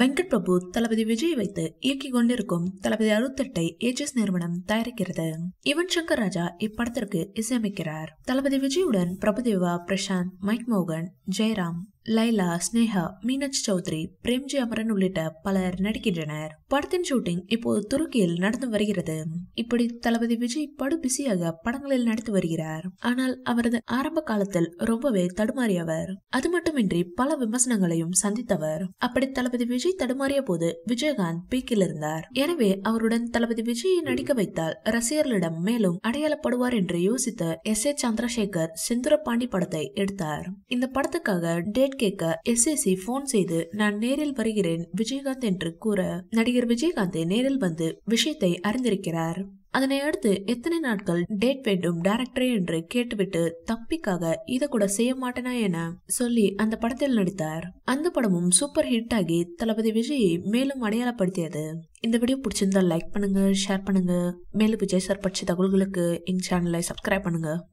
வெங்கட் பிரபு தளபதி விஜய் வைத்து இயக்கிக் கொண்டிருக்கும் தளபதி அறுபத்தெட்டை ஏஜஸ் நிறுவனம் தயாரிக்கிறது யுவன் சங்கர் ராஜா இப்படத்திற்கு இசையமைக்கிறார் தளபதி விஜயுடன் பிரபுதேவா பிரசாந்த் மைக் மோகன் ஜெயராம் லைலா ஸ்னேகா மீனாட்சி சௌத்ரி பிரேம்ஜி அமரன் உள்ளிட்ட பலர் நடிக்கின்றனர் படத்தின் ஷூட்டிங் இப்போது துருக்கியில் நடந்து வருகிறது இப்படி தளபதி விஜய் படு பிஸியாக படங்களில் நடித்து வருகிறார் ஆனால் அவரது ஆரம்ப காலத்தில் ரொம்பவே தடுமாறியவர் அது மட்டுமின்றி பல விமர்சனங்களையும் சந்தித்தவர் அப்படி தளபதி விஜய் தடுமாறிய போது விஜயகாந்த் பீக்கில் இருந்தார் எனவே அவருடன் தளபதி விஜயை நடிக்க வைத்தால் ரசிகர்களிடம் மேலும் அடையாளப்படுவார் என்று யோசித்த எஸ் ஏ சந்திரசேகர் செந்துர பாண்டி படத்தை எடுத்தார் இந்த படத்துக்காக டேட் தகவல் கேட்க எஸ்எஸ்சி போன் செய்து நான் நேரில் வருகிறேன் விஜயகாந்த் என்று கூற நடிகர் விஜயகாந்த் நேரில் வந்து விஷயத்தை அறிந்திருக்கிறார் அதனை அடுத்து எத்தனை நாட்கள் டேட் வேண்டும் டைரக்டரே என்று கேட்டுவிட்டு தப்பிக்காக இதை கூட செய்ய மாட்டேனா என சொல்லி அந்த படத்தில் நடித்தார் அந்த படமும் சூப்பர் ஹிட் ஆகி தளபதி விஜயை மேலும் அடையாளப்படுத்தியது இந்த வீடியோ பிடிச்சிருந்தா லைக் பண்ணுங்க ஷேர் பண்ணுங்க மேலும் விஜய் சார் பற்றிய தகவல்களுக்கு எங்க சேனலை சப்ஸ்கிரைப் பண்ணுங்க